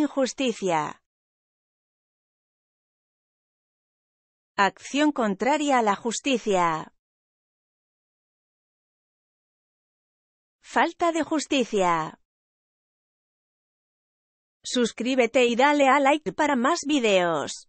Injusticia. Acción contraria a la justicia. Falta de justicia. Suscríbete y dale a like para más videos.